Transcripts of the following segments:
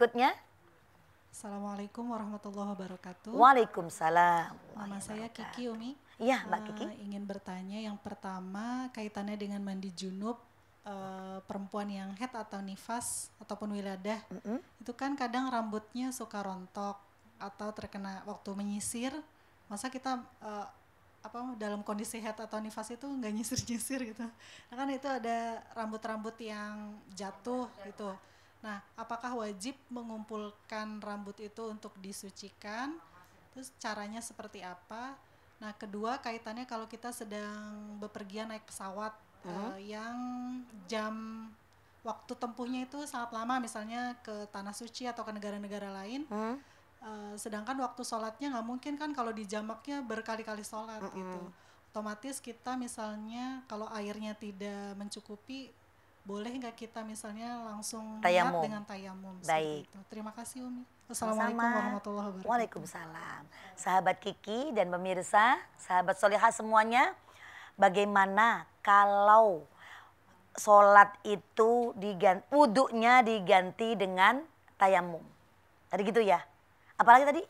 Berikutnya. Assalamualaikum warahmatullahi wabarakatuh. Waalaikumsalam. Nama saya Kiki Umi. Iya, Mbak uh, Kiki. Eh, ingin bertanya yang pertama kaitannya dengan mandi junub uh, perempuan yang head atau nifas ataupun wiladah. Mm -hmm. Itu kan kadang rambutnya suka rontok atau terkena waktu menyisir. Masa kita uh, apa dalam kondisi head atau nifas itu nggak nyisir-nyisir gitu. Nah, kan itu ada rambut-rambut yang jatuh gitu. Nah, apakah wajib mengumpulkan rambut itu untuk disucikan? Terus caranya seperti apa? Nah, kedua kaitannya kalau kita sedang bepergian naik pesawat uh uh, yang jam waktu tempuhnya itu sangat lama, misalnya ke tanah suci atau ke negara-negara lain. uh Uh, sedangkan waktu sholatnya nggak mungkin kan kalau di jamaknya berkali-kali sholat mm -hmm. gitu otomatis kita misalnya kalau airnya tidak mencukupi boleh nggak kita misalnya langsung tayamum. dengan tayamum? Baik. Itu. Terima kasih Umi. Assalamualaikum Sama. warahmatullahi wabarakatuh. Waalaikumsalam. Sahabat Kiki dan pemirsa, sahabat solihah semuanya, bagaimana kalau sholat itu diganti, wuduknya diganti dengan tayamum? Tadi gitu ya? Apalagi tadi?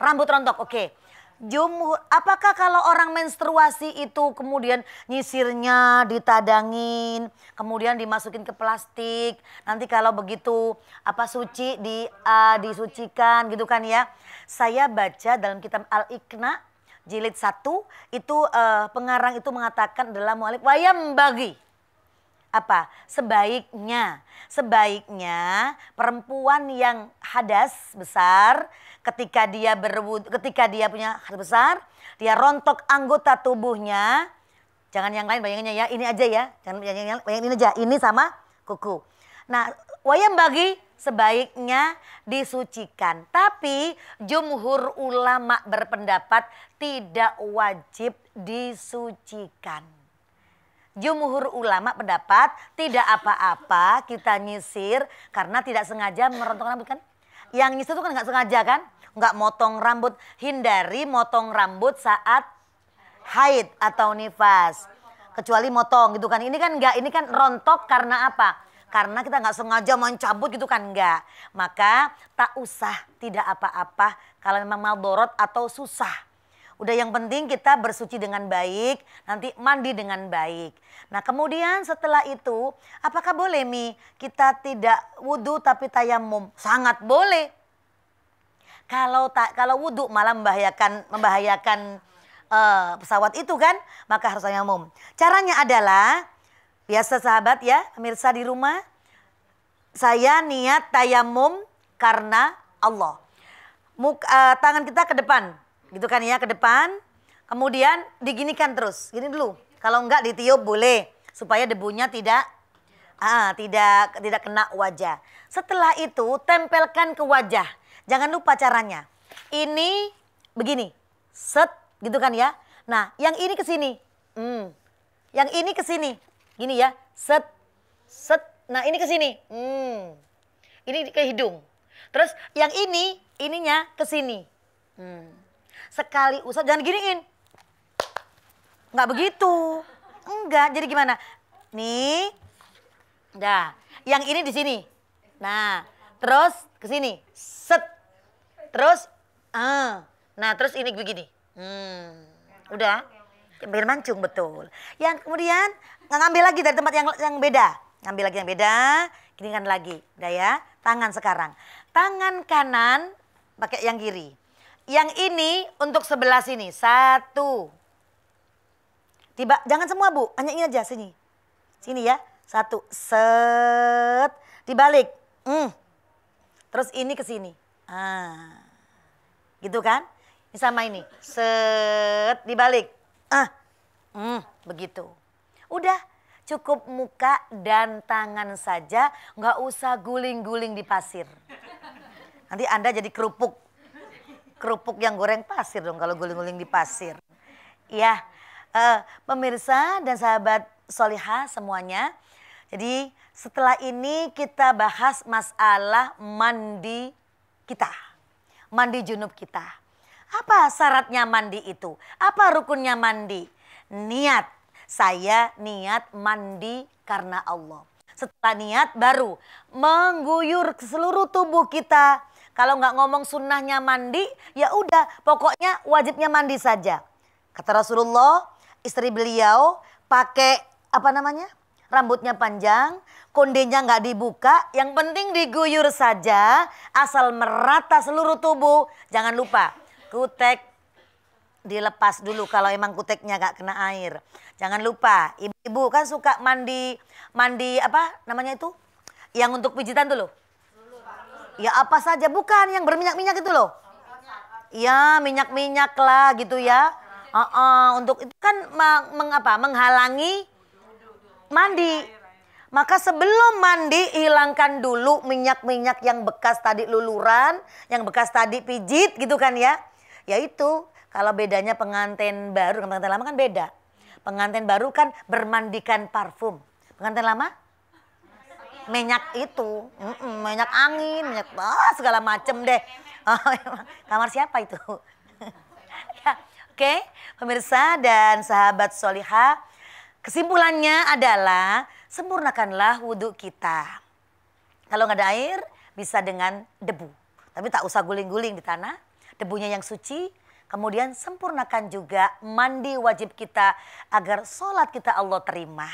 Rambut rontok, oke. Okay jumhur apakah kalau orang menstruasi itu kemudian nyisirnya ditadangin, kemudian dimasukin ke plastik, nanti kalau begitu apa suci di uh, disucikan gitu kan ya. Saya baca dalam kitab al ikna jilid satu itu uh, pengarang itu mengatakan dalam mualif wayam bagi apa sebaiknya sebaiknya perempuan yang hadas besar ketika dia berwud ketika dia punya hadas besar dia rontok anggota tubuhnya jangan yang lain bayanginnya ya ini aja ya jangan yang bayangin ini aja ini sama kuku nah wayang bagi sebaiknya disucikan tapi jumhur ulama berpendapat tidak wajib disucikan Jumhur ulama pendapat tidak apa-apa kita nyisir karena tidak sengaja merontokkan rambut kan? Yang nyisir itu kan nggak sengaja kan? Nggak motong rambut, hindari motong rambut saat haid atau nifas. Kecuali motong gitu kan? Ini kan nggak, ini kan rontok karena apa? Karena kita nggak sengaja mencabut gitu kan nggak. Maka tak usah tidak apa-apa kalau memang mal dorot atau susah Udah yang penting kita bersuci dengan baik, nanti mandi dengan baik. Nah kemudian setelah itu, apakah boleh Mi kita tidak wudhu tapi tayamum? Sangat boleh. Kalau tak kalau wudhu malah membahayakan membahayakan uh, pesawat itu kan, maka harus tayamum. Caranya adalah biasa sahabat ya, pemirsa di rumah, saya niat tayamum karena Allah. Muka, uh, eh, tangan kita ke depan, gitu kan ya ke depan. Kemudian diginikan terus, gini dulu. Kalau enggak ditiup boleh supaya debunya tidak ah, tidak tidak kena wajah. Setelah itu tempelkan ke wajah. Jangan lupa caranya. Ini begini, set gitu kan ya. Nah, yang ini ke sini. Hmm. Yang ini ke sini. Gini ya, set set. Nah, ini ke sini. Hmm. Ini ke hidung. Terus yang ini ininya ke sini. Hmm sekali usap jangan giniin. Nggak begitu. Enggak, jadi gimana? Nih. Dah, yang ini di sini. Nah, terus ke sini. Set. Terus Uh. Nah, terus ini begini. Hmm. Udah. Biar mancung betul. Yang kemudian ngambil lagi dari tempat yang yang beda. Ngambil lagi yang beda, kiri lagi. Udah ya. Tangan sekarang. Tangan kanan pakai yang kiri. Yang ini untuk sebelah sini. Satu. Tiba, jangan semua bu, hanya ini aja sini. Sini ya, satu. Set, dibalik. Hmm. Terus ini ke sini. Ah. Gitu kan? Ini sama ini. Set, dibalik. Ah. Hmm, begitu. Udah, cukup muka dan tangan saja, nggak usah guling-guling di pasir. Nanti Anda jadi kerupuk kerupuk yang goreng pasir dong kalau guling-guling di pasir. Ya, uh, pemirsa dan sahabat solihah semuanya. Jadi setelah ini kita bahas masalah mandi kita. Mandi junub kita. Apa syaratnya mandi itu? Apa rukunnya mandi? Niat. Saya niat mandi karena Allah. Setelah niat baru mengguyur seluruh tubuh kita kalau nggak ngomong sunnahnya mandi, ya udah pokoknya wajibnya mandi saja. Kata Rasulullah, istri beliau pakai apa namanya? Rambutnya panjang, kondenya nggak dibuka, yang penting diguyur saja asal merata seluruh tubuh. Jangan lupa kutek dilepas dulu kalau emang kuteknya nggak kena air. Jangan lupa ibu-ibu kan suka mandi mandi apa namanya itu? Yang untuk pijitan dulu. Ya apa saja, bukan yang berminyak-minyak itu loh. Ya minyak-minyak lah gitu ya. Uh -uh, untuk itu kan mengapa menghalangi mandi. Maka sebelum mandi hilangkan dulu minyak-minyak yang bekas tadi luluran, yang bekas tadi pijit gitu kan ya. Yaitu kalau bedanya pengantin baru dengan pengantin lama kan beda. Pengantin baru kan bermandikan parfum. Pengantin lama minyak itu, mm -mm, minyak angin, minyak oh, segala macem deh. Oh, iya. kamar siapa itu? Ya, oke, okay. pemirsa dan sahabat soliha, kesimpulannya adalah sempurnakanlah wudhu kita. Kalau nggak ada air, bisa dengan debu. Tapi tak usah guling-guling di tanah, debunya yang suci, Kemudian sempurnakan juga mandi wajib kita agar sholat kita Allah terima.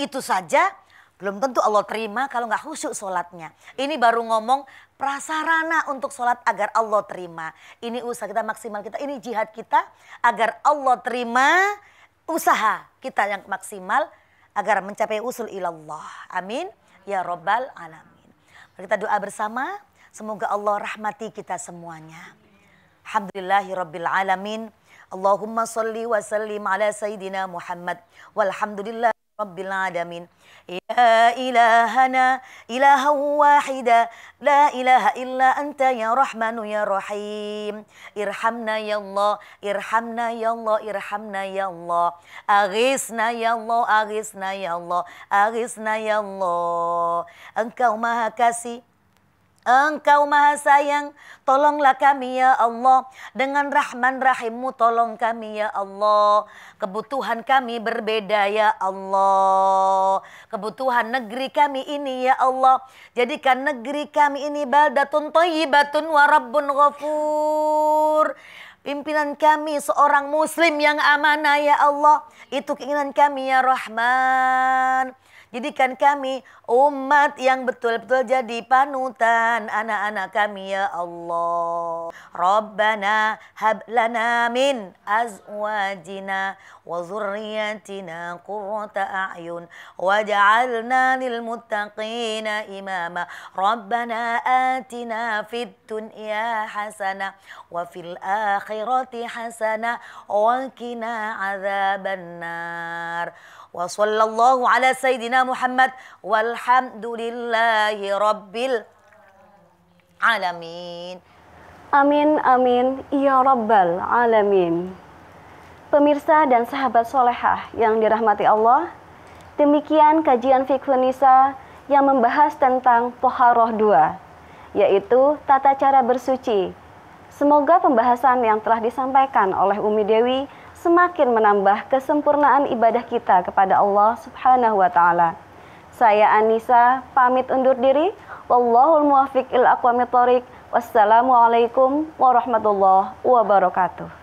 Itu saja belum tentu Allah terima kalau nggak khusyuk sholatnya. Ini baru ngomong prasarana untuk sholat agar Allah terima. Ini usaha kita maksimal kita, ini jihad kita agar Allah terima usaha kita yang maksimal agar mencapai usul ilallah. Amin. Ya Robbal Alamin. Mari kita doa bersama. Semoga Allah rahmati kita semuanya. Alhamdulillahirabbil alamin. Allahumma salli wa sallim ala sayyidina Muhammad walhamdulillah رب العالمين يا إلهنا إلها واحدا لا إله إلا أنت يا رحمن يا رحيم ارحمنا يا الله ارحمنا يا الله ارحمنا يا الله أغيثنا يا الله أغيثنا يا الله أغيثنا يا الله أنك وما Kasih Engkau maha sayang, tolonglah kami ya Allah. Dengan rahman rahimmu tolong kami ya Allah. Kebutuhan kami berbeda ya Allah. Kebutuhan negeri kami ini ya Allah. Jadikan negeri kami ini baldatun toyibatun warabbun ghafur. Pimpinan kami seorang muslim yang amanah ya Allah. Itu keinginan kami ya Rahman. Jadikan kami umat yang betul-betul jadi panutan anak-anak kami ya Allah. Rabbana hab lana min azwajina wa zurriyatina qurrata a'yun waj'alna lil muttaqina imama. Rabbana atina fid dunya hasana wa fil akhirati hasana wa qina adzabannar. Wa sallallahu ala sayyidina Muhammad wal walhamdulillahi rabbil alamin. Amin, amin, ya rabbal alamin. Pemirsa dan sahabat solehah yang dirahmati Allah, demikian kajian Fikhu Nisa yang membahas tentang Toharoh dua, yaitu tata cara bersuci. Semoga pembahasan yang telah disampaikan oleh Umi Dewi semakin menambah kesempurnaan ibadah kita kepada Allah Subhanahu wa taala. Saya Anissa pamit undur diri. Wallahul muwafiq il aqwamit thoriq. Wassalamualaikum warahmatullahi wabarakatuh.